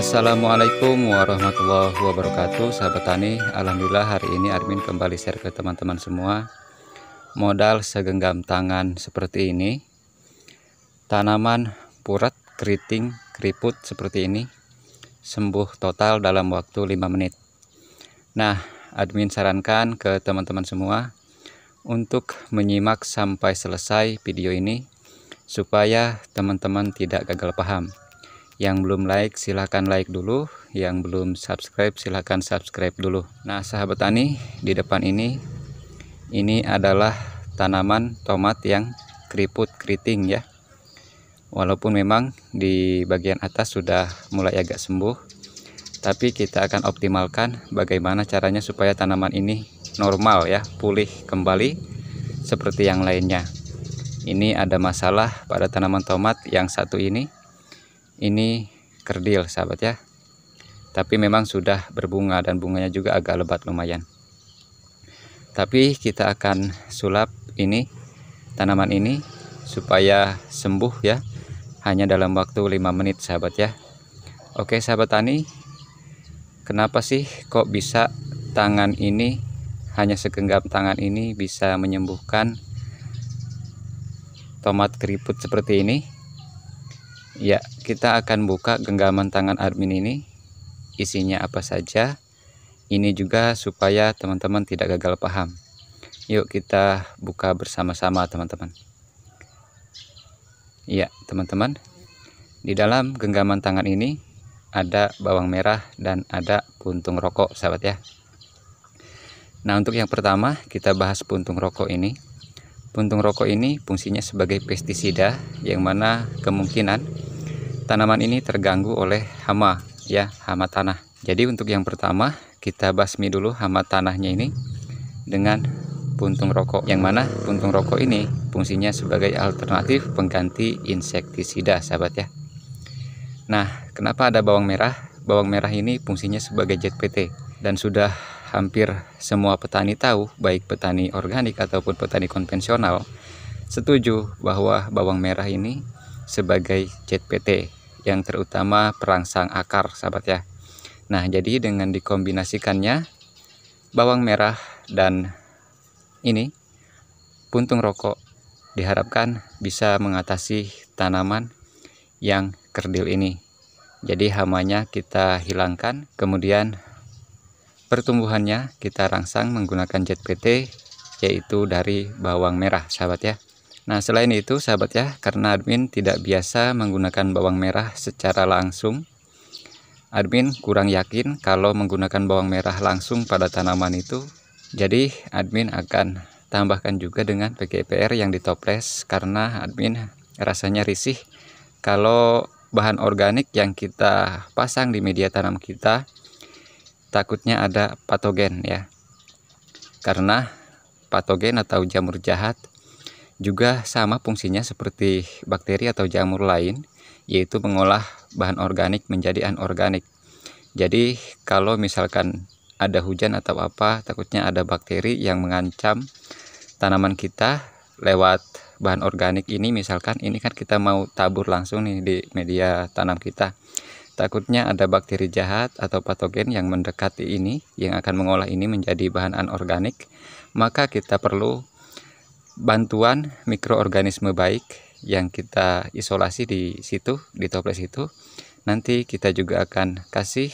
Assalamualaikum warahmatullahi wabarakatuh Sahabat Tani Alhamdulillah hari ini admin kembali share ke teman-teman semua Modal segenggam tangan seperti ini Tanaman purat, keriting, keriput seperti ini Sembuh total dalam waktu 5 menit Nah admin sarankan ke teman-teman semua Untuk menyimak sampai selesai video ini Supaya teman-teman tidak gagal paham yang belum like silahkan like dulu yang belum subscribe silahkan subscribe dulu nah sahabat tani di depan ini ini adalah tanaman tomat yang keriput keriting ya walaupun memang di bagian atas sudah mulai agak sembuh tapi kita akan optimalkan bagaimana caranya supaya tanaman ini normal ya pulih kembali seperti yang lainnya ini ada masalah pada tanaman tomat yang satu ini ini kerdil sahabat ya tapi memang sudah berbunga dan bunganya juga agak lebat lumayan tapi kita akan sulap ini tanaman ini supaya sembuh ya hanya dalam waktu 5 menit sahabat ya oke sahabat tani kenapa sih kok bisa tangan ini hanya segenggam tangan ini bisa menyembuhkan tomat keriput seperti ini Ya, kita akan buka genggaman tangan admin ini. Isinya apa saja. Ini juga supaya teman-teman tidak gagal paham. Yuk kita buka bersama-sama teman-teman. Ya, teman-teman. Di dalam genggaman tangan ini ada bawang merah dan ada puntung rokok, sahabat ya. Nah, untuk yang pertama kita bahas puntung rokok ini. Puntung rokok ini fungsinya sebagai pestisida yang mana kemungkinan tanaman ini terganggu oleh hama ya hama tanah jadi untuk yang pertama kita basmi dulu hama tanahnya ini dengan puntung rokok yang mana puntung rokok ini fungsinya sebagai alternatif pengganti insektisida sahabat ya nah kenapa ada bawang merah bawang merah ini fungsinya sebagai ZPT dan sudah hampir semua petani tahu baik petani organik ataupun petani konvensional setuju bahwa bawang merah ini sebagai ZPT yang terutama perangsang akar, sahabat ya. Nah, jadi dengan dikombinasikannya bawang merah dan ini puntung rokok diharapkan bisa mengatasi tanaman yang kerdil ini. Jadi hamanya kita hilangkan, kemudian pertumbuhannya kita rangsang menggunakan jet PT, yaitu dari bawang merah, sahabat ya. Nah, selain itu sahabat ya, karena admin tidak biasa menggunakan bawang merah secara langsung, admin kurang yakin kalau menggunakan bawang merah langsung pada tanaman itu. Jadi, admin akan tambahkan juga dengan PGPR yang ditoples karena admin rasanya risih kalau bahan organik yang kita pasang di media tanam kita takutnya ada patogen ya. Karena patogen atau jamur jahat juga sama fungsinya seperti bakteri atau jamur lain, yaitu mengolah bahan organik menjadi anorganik. Jadi, kalau misalkan ada hujan atau apa, takutnya ada bakteri yang mengancam tanaman kita lewat bahan organik ini. Misalkan ini kan kita mau tabur langsung nih di media tanam kita. Takutnya ada bakteri jahat atau patogen yang mendekati ini, yang akan mengolah ini menjadi bahan anorganik, maka kita perlu bantuan mikroorganisme baik yang kita isolasi di situ, di toples itu, nanti kita juga akan kasih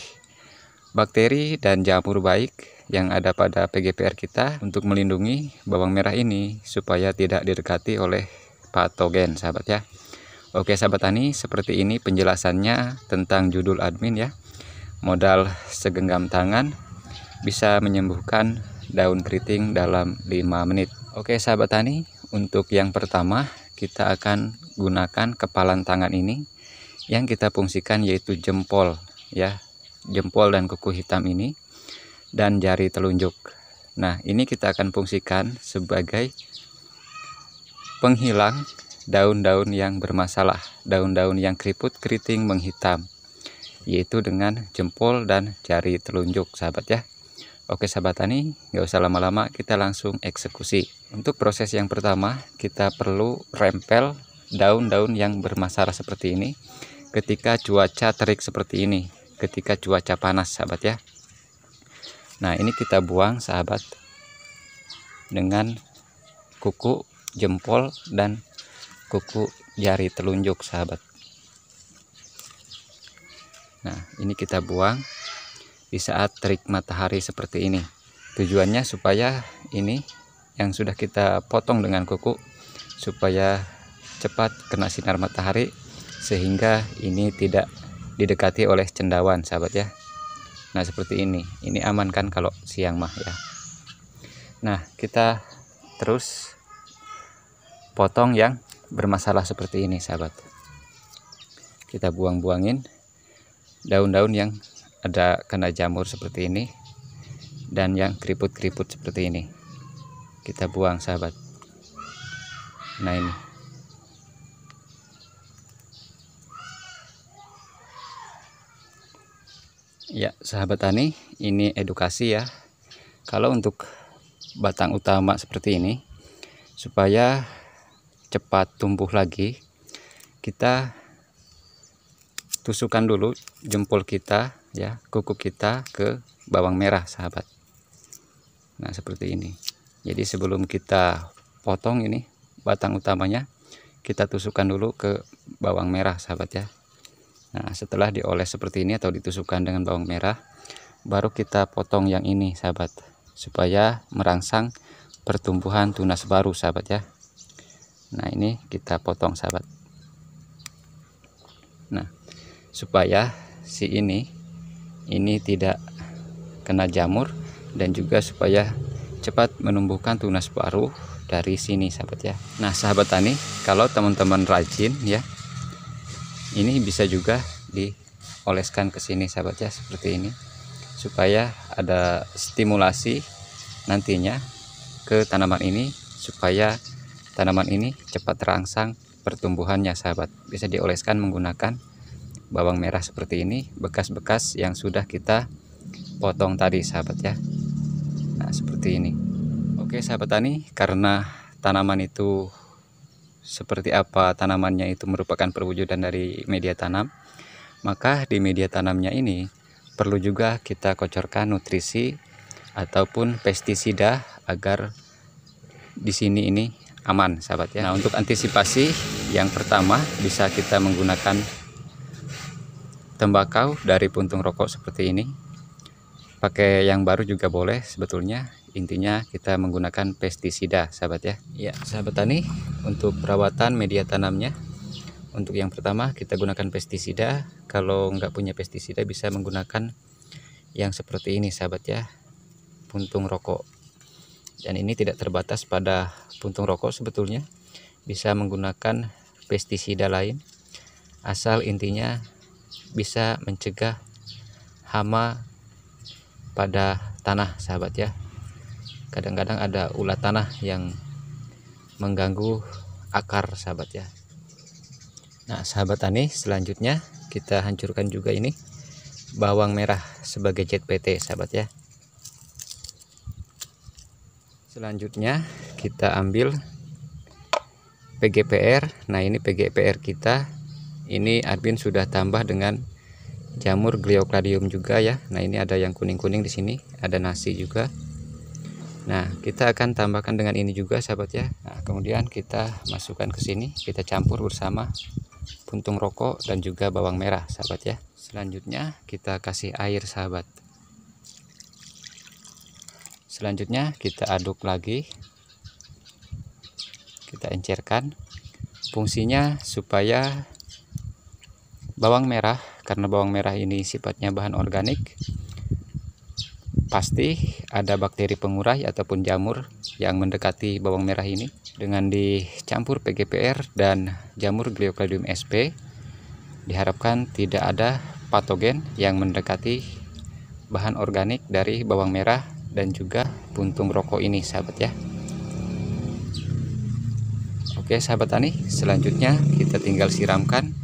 bakteri dan jamur baik yang ada pada PGPR kita untuk melindungi bawang merah ini supaya tidak didekati oleh patogen sahabat ya Oke sahabat tani seperti ini penjelasannya tentang judul admin ya modal segenggam tangan bisa menyembuhkan daun keriting dalam 5 menit Oke sahabat tani, untuk yang pertama kita akan gunakan kepalan tangan ini yang kita fungsikan yaitu jempol ya, jempol dan kuku hitam ini dan jari telunjuk. Nah, ini kita akan fungsikan sebagai penghilang daun-daun yang bermasalah, daun-daun yang keriput, keriting, menghitam yaitu dengan jempol dan jari telunjuk sahabat ya. Oke sahabat tani, nggak usah lama-lama kita langsung eksekusi. Untuk proses yang pertama, kita perlu rempel daun-daun yang bermasalah seperti ini ketika cuaca terik seperti ini, ketika cuaca panas, sahabat ya. Nah, ini kita buang, sahabat, dengan kuku jempol dan kuku jari telunjuk, sahabat. Nah, ini kita buang di saat terik matahari seperti ini. Tujuannya supaya ini yang sudah kita potong dengan kuku supaya cepat kena sinar matahari sehingga ini tidak didekati oleh cendawan sahabat ya Nah seperti ini ini aman kan kalau siang mah ya Nah kita terus potong yang bermasalah seperti ini sahabat kita buang-buangin daun-daun yang ada kena jamur seperti ini dan yang keriput-keriput seperti ini kita buang sahabat nah ini ya sahabat tani ini edukasi ya kalau untuk batang utama seperti ini supaya cepat tumbuh lagi kita tusukkan dulu jempol kita ya kuku kita ke bawang merah sahabat nah seperti ini jadi sebelum kita potong ini batang utamanya kita tusukkan dulu ke bawang merah sahabat ya Nah setelah dioles seperti ini atau ditusukkan dengan bawang merah baru kita potong yang ini sahabat supaya merangsang pertumbuhan tunas baru sahabat ya Nah ini kita potong sahabat Nah supaya si ini ini tidak kena jamur dan juga supaya cepat menumbuhkan tunas baru dari sini sahabat ya nah sahabat tani kalau teman-teman rajin ya ini bisa juga dioleskan ke sini sahabat ya seperti ini supaya ada stimulasi nantinya ke tanaman ini supaya tanaman ini cepat terangsang pertumbuhannya sahabat bisa dioleskan menggunakan bawang merah seperti ini bekas-bekas yang sudah kita potong tadi sahabat ya Nah, seperti ini. Oke, sahabat tani, karena tanaman itu seperti apa tanamannya itu merupakan perwujudan dari media tanam, maka di media tanamnya ini perlu juga kita kocorkan nutrisi ataupun pestisida agar di sini ini aman, sahabat ya. Nah, untuk antisipasi yang pertama bisa kita menggunakan tembakau dari puntung rokok seperti ini pakai yang baru juga boleh sebetulnya intinya kita menggunakan pestisida sahabat ya ya sahabat tani untuk perawatan media tanamnya untuk yang pertama kita gunakan pestisida kalau nggak punya pestisida bisa menggunakan yang seperti ini sahabat ya puntung rokok dan ini tidak terbatas pada puntung rokok sebetulnya bisa menggunakan pestisida lain asal intinya bisa mencegah hama pada tanah sahabat ya kadang-kadang ada ulat tanah yang mengganggu akar sahabat ya nah sahabat tani selanjutnya kita hancurkan juga ini bawang merah sebagai ZPT sahabat ya selanjutnya kita ambil PGPR nah ini PGPR kita ini admin sudah tambah dengan jamur gliocladium juga ya nah ini ada yang kuning-kuning di sini ada nasi juga nah kita akan tambahkan dengan ini juga sahabat ya nah, kemudian kita masukkan ke sini kita campur bersama puntung rokok dan juga bawang merah sahabat ya selanjutnya kita kasih air sahabat selanjutnya kita aduk lagi kita encerkan fungsinya supaya bawang merah karena bawang merah ini sifatnya bahan organik pasti ada bakteri pengurai ataupun jamur yang mendekati bawang merah ini dengan dicampur PGPR dan jamur Gliocladium sp diharapkan tidak ada patogen yang mendekati bahan organik dari bawang merah dan juga puntung rokok ini sahabat ya Oke sahabat tani selanjutnya kita tinggal siramkan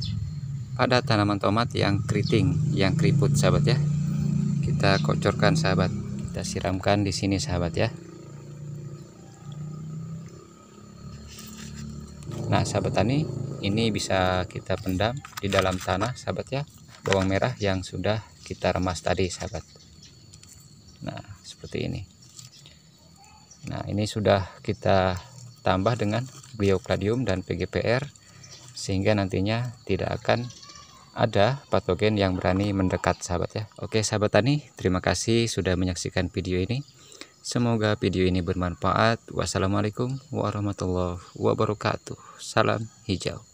pada tanaman tomat yang keriting, yang keriput sahabat ya. Kita kocorkan sahabat, kita siramkan di sini sahabat ya. Nah sahabat tani, ini bisa kita pendam di dalam tanah sahabat ya. Bawang merah yang sudah kita remas tadi sahabat. Nah seperti ini. Nah ini sudah kita tambah dengan biokladium dan PGPR sehingga nantinya tidak akan ada patogen yang berani mendekat sahabat ya Oke sahabat tani terima kasih sudah menyaksikan video ini Semoga video ini bermanfaat Wassalamualaikum warahmatullahi wabarakatuh Salam hijau